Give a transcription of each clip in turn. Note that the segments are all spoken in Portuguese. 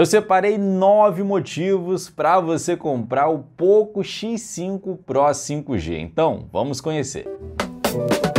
Eu separei nove motivos para você comprar o Poco X5 Pro 5G. Então, vamos conhecer. Música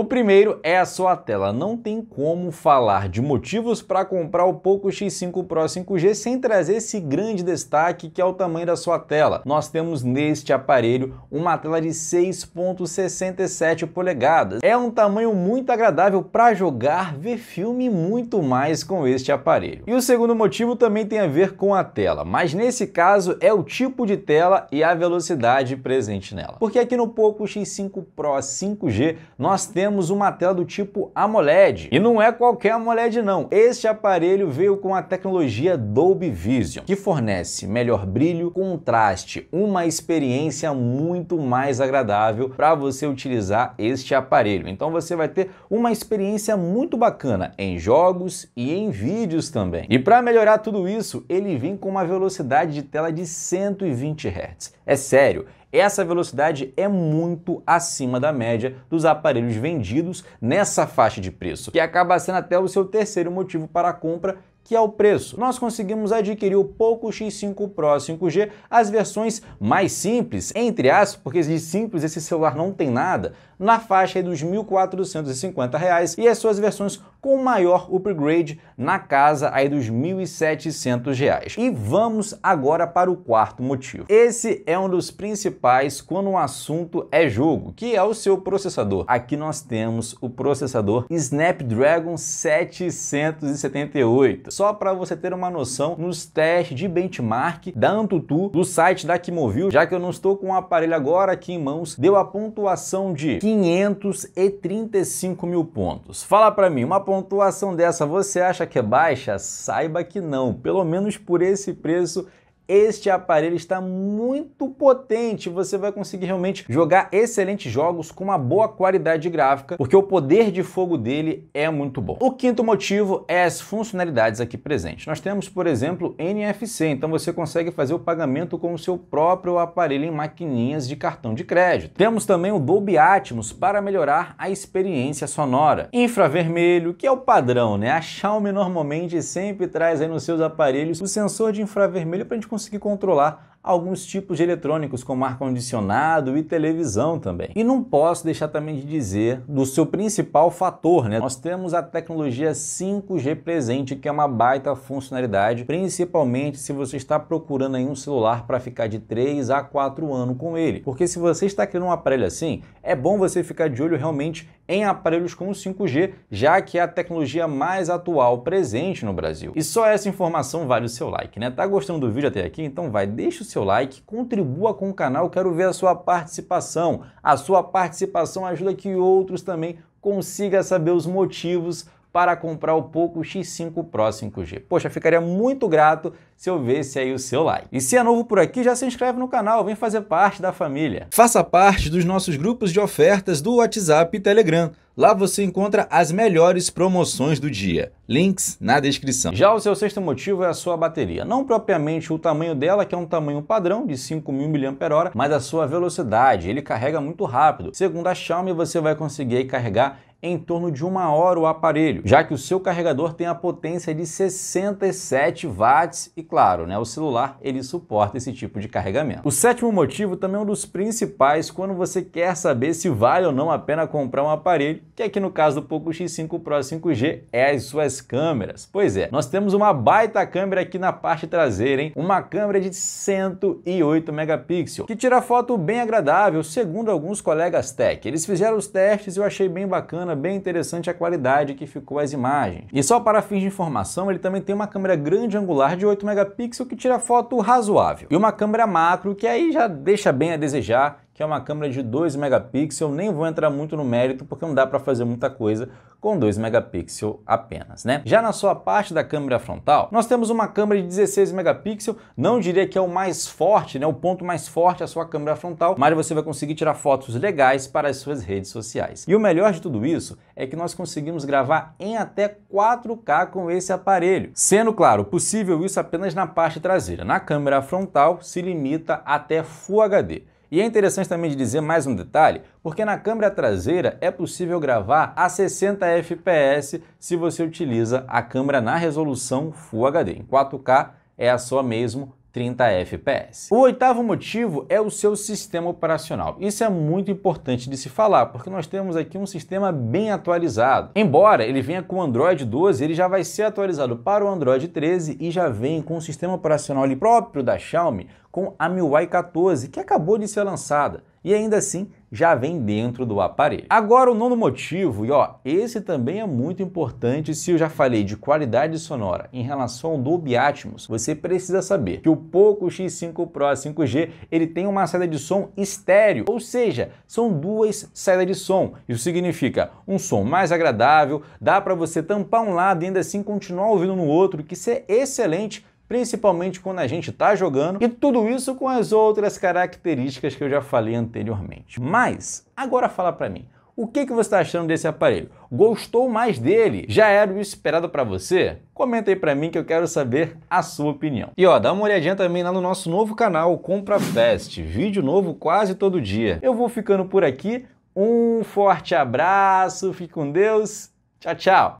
o primeiro é a sua tela. Não tem como falar de motivos para comprar o Poco X5 Pro 5G sem trazer esse grande destaque que é o tamanho da sua tela. Nós temos neste aparelho uma tela de 6.67 polegadas. É um tamanho muito agradável para jogar, ver filme e muito mais com este aparelho. E o segundo motivo também tem a ver com a tela, mas nesse caso é o tipo de tela e a velocidade presente nela. Porque aqui no Poco X5 Pro 5G nós temos temos uma tela do tipo AMOLED. E não é qualquer AMOLED não. Este aparelho veio com a tecnologia Dolby Vision, que fornece melhor brilho, contraste, uma experiência muito mais agradável para você utilizar este aparelho. Então você vai ter uma experiência muito bacana em jogos e em vídeos também. E para melhorar tudo isso, ele vem com uma velocidade de tela de 120 Hz. É sério, essa velocidade é muito acima da média dos aparelhos vendidos nessa faixa de preço, que acaba sendo até o seu terceiro motivo para a compra, que é o preço. Nós conseguimos adquirir o Poco X5 Pro 5G, as versões mais simples, entre aspas, porque de simples esse celular não tem nada, na faixa dos R$ 1.450 e as suas versões com maior upgrade na casa aí dos R$ 1.700. E vamos agora para o quarto motivo. Esse é um dos principais quando o assunto é jogo, que é o seu processador. Aqui nós temos o processador Snapdragon 778. Só para você ter uma noção, nos testes de benchmark da Antutu, do site da Kimovil, já que eu não estou com o aparelho agora aqui em mãos, deu a pontuação de 535 mil pontos. Fala para mim, uma pontuação pontuação dessa você acha que é baixa? Saiba que não, pelo menos por esse preço este aparelho está muito potente, você vai conseguir realmente jogar excelentes jogos com uma boa qualidade gráfica, porque o poder de fogo dele é muito bom. O quinto motivo é as funcionalidades aqui presentes. Nós temos, por exemplo, NFC, então você consegue fazer o pagamento com o seu próprio aparelho em maquininhas de cartão de crédito. Temos também o Dolby Atmos para melhorar a experiência sonora. Infravermelho, que é o padrão, né? A Xiaomi normalmente sempre traz aí nos seus aparelhos o sensor de infravermelho para a gente conseguir controlar alguns tipos de eletrônicos, como ar-condicionado e televisão também. E não posso deixar também de dizer do seu principal fator, né? Nós temos a tecnologia 5G presente, que é uma baita funcionalidade, principalmente se você está procurando aí um celular para ficar de 3 a 4 anos com ele. Porque se você está querendo um aparelho assim, é bom você ficar de olho realmente em aparelhos com 5G, já que é a tecnologia mais atual presente no Brasil. E só essa informação vale o seu like, né? Tá gostando do vídeo até aqui? Então vai, deixa o seu seu like, contribua com o canal, quero ver a sua participação. A sua participação ajuda que outros também consigam saber os motivos para comprar o Poco X5 Pro 5G. Poxa, ficaria muito grato se eu vesse é aí o seu like. E se é novo por aqui, já se inscreve no canal, vem fazer parte da família. Faça parte dos nossos grupos de ofertas do WhatsApp e Telegram. Lá você encontra as melhores promoções do dia. Links na descrição. Já o seu sexto motivo é a sua bateria. Não propriamente o tamanho dela, que é um tamanho padrão de 5.000 mAh, mas a sua velocidade. Ele carrega muito rápido. Segundo a Xiaomi, você vai conseguir carregar em torno de uma hora o aparelho, já que o seu carregador tem a potência de 67 watts e claro, né, o celular ele suporta esse tipo de carregamento. O sétimo motivo também é um dos principais quando você quer saber se vale ou não a pena comprar um aparelho, que aqui no caso do Poco X5 Pro 5G é as suas câmeras. Pois é, nós temos uma baita câmera aqui na parte traseira, hein? Uma câmera de 108 megapixels, que tira foto bem agradável, segundo alguns colegas tech. Eles fizeram os testes e eu achei bem bacana, bem interessante a qualidade que ficou as imagens. E só para fins de informação, ele também tem uma câmera grande angular de 8 megapixels megapixel que tira foto razoável e uma câmera macro que aí já deixa bem a desejar que é uma câmera de 2 megapixels. Nem vou entrar muito no mérito porque não dá para fazer muita coisa com 2 megapixels apenas, né? Já na sua parte da câmera frontal, nós temos uma câmera de 16 megapixels, não diria que é o mais forte, né, o ponto mais forte é a sua câmera frontal, mas você vai conseguir tirar fotos legais para as suas redes sociais. E o melhor de tudo isso é que nós conseguimos gravar em até 4K com esse aparelho. Sendo claro, possível isso apenas na parte traseira. Na câmera frontal se limita até Full HD. E é interessante também de dizer mais um detalhe, porque na câmera traseira é possível gravar a 60 fps se você utiliza a câmera na resolução Full HD. Em 4K é a só mesmo 30 FPS. O oitavo motivo é o seu sistema operacional. Isso é muito importante de se falar, porque nós temos aqui um sistema bem atualizado. Embora ele venha com Android 12, ele já vai ser atualizado para o Android 13 e já vem com o sistema operacional próprio da Xiaomi com a MIUI 14, que acabou de ser lançada. E ainda assim, já vem dentro do aparelho. Agora o nono motivo, e ó, esse também é muito importante, se eu já falei de qualidade sonora em relação ao Dolby Atmos, você precisa saber que o Poco X5 Pro 5G, ele tem uma saída de som estéreo, ou seja, são duas saídas de som. Isso significa um som mais agradável, dá para você tampar um lado e ainda assim continuar ouvindo no outro, que isso é excelente principalmente quando a gente está jogando, e tudo isso com as outras características que eu já falei anteriormente. Mas, agora fala para mim, o que, que você está achando desse aparelho? Gostou mais dele? Já era o esperado para você? Comenta aí para mim que eu quero saber a sua opinião. E ó, dá uma olhadinha também lá no nosso novo canal, Compra Fest, vídeo novo quase todo dia. Eu vou ficando por aqui, um forte abraço, fique com Deus, tchau, tchau!